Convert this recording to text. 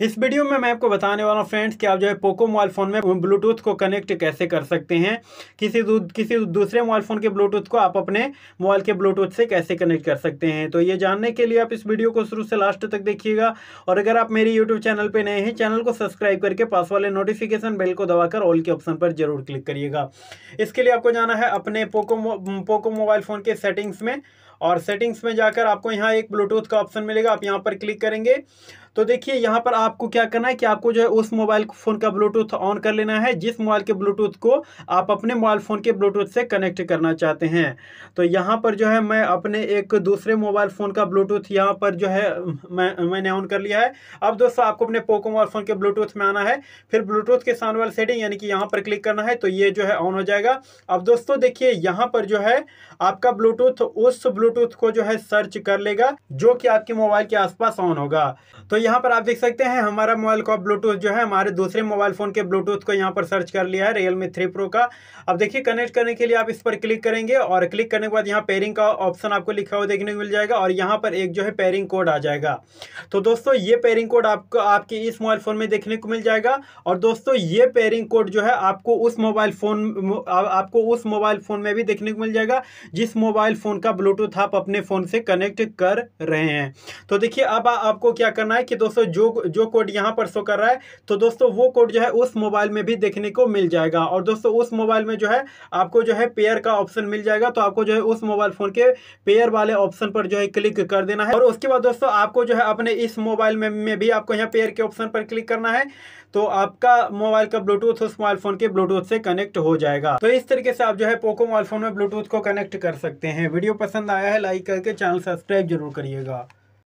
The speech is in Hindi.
इस वीडियो में मैं आपको बताने वाला हूँ फ्रेंड्स कि आप जो है पोको मोबाइल फ़ोन में ब्लूटूथ को कनेक्ट कैसे कर सकते हैं किसी किसी दूसरे मोबाइल फ़ोन के ब्लूटूथ को आप अपने मोबाइल के ब्लूटूथ से कैसे कनेक्ट कर सकते हैं तो ये जानने के लिए आप इस वीडियो को शुरू से लास्ट तक देखिएगा और अगर आप मेरे यूट्यूब चैनल पर नए हैं चैनल को सब्सक्राइब करके पास वाले नोटिफिकेशन बेल को दबाकर ऑल के ऑप्शन पर जरूर क्लिक करिएगा इसके लिए आपको जाना है अपने पोको पोको मोबाइल फ़ोन के सेटिंग्स में और सेटिंग्स में जाकर आपको यहाँ एक ब्लूटूथ का ऑप्शन मिलेगा आप यहाँ पर क्लिक करेंगे तो देखिए यहाँ पर आपको क्या करना है कि आपको जो है उस मोबाइल फ़ोन का ब्लूटूथ ऑन कर लेना है जिस मोबाइल के ब्लूटूथ को आप अपने मोबाइल फ़ोन के ब्लूटूथ से कनेक्ट करना चाहते हैं तो यहाँ पर जो है मैं अपने एक दूसरे मोबाइल फ़ोन का ब्लूटूथ यहाँ पर जो है मैं मैंने ऑन कर लिया है अब दोस्तों आपको अपने पोको मोबाइल फ़ोन के ब्लूटूथ में आना है फिर ब्लूटूथ के साउंड वाल सेटिंग यानी कि यहाँ पर क्लिक करना है तो ये जो है ऑन हो जाएगा अब दोस्तों देखिए यहाँ पर जो है आपका ब्लूटूथ उस ब्लूटूथ को जो है सर्च कर लेगा जो कि आपके मोबाइल के आसपास ऑन होगा तो यहाँ पर आप देख सकते हैं हमारा मोबाइल का ब्लूटूथ जो है हमारे दूसरे मोबाइल फ़ोन के ब्लूटूथ को यहाँ पर सर्च कर लिया है रियल मी थ्री प्रो का अब देखिए कनेक्ट करने के लिए आप इस पर क्लिक करेंगे और क्लिक करने के बाद यहाँ पेयरिंग का ऑप्शन आपको लिखा हुआ देखने को मिल जाएगा और यहाँ पर एक जो है पेयरिंग कोड आ जाएगा तो दोस्तों ये पेयरिंग कोड आपको आपके इस मोबाइल फ़ोन में देखने को मिल जाएगा और दोस्तों ये पेयरिंग कोड जो है आपको उस मोबाइल फ़ोन आपको उस मोबाइल फ़ोन में भी देखने को मिल जाएगा जिस मोबाइल फ़ोन का ब्लूटूथ आप अपने फ़ोन से कनेक्ट कर रहे हैं तो देखिए अब आपको क्या करना है कि दोस्तों जो जो कोड यहाँ पर शो कर रहा है तो दोस्तों वो कोड जो है उस मोबाइल में भी देखने को मिल जाएगा और दोस्तों उस मोबाइल में जो है आपको जो है पेयर का ऑप्शन मिल जाएगा तो आपको जो है उस मोबाइल फ़ोन के पेयर वाले ऑप्शन पर जो है क्लिक कर देना है और उसके बाद दोस्तों आपको जो है अपने इस मोबाइल में, में भी आपको यहाँ पेयर के ऑप्शन पर क्लिक करना है तो आपका मोबाइल का ब्लूटूथ उस मोबाइल फ़ोन के ब्लूटूथ से कनेक्ट हो जाएगा तो इस तरीके से आप जो है पोको मोबाइल फ़ोन में ब्लूटूथ को कनेक्ट कर सकते हैं वीडियो पसंद आया है लाइक करके चैनल सब्सक्राइब जरूर करिएगा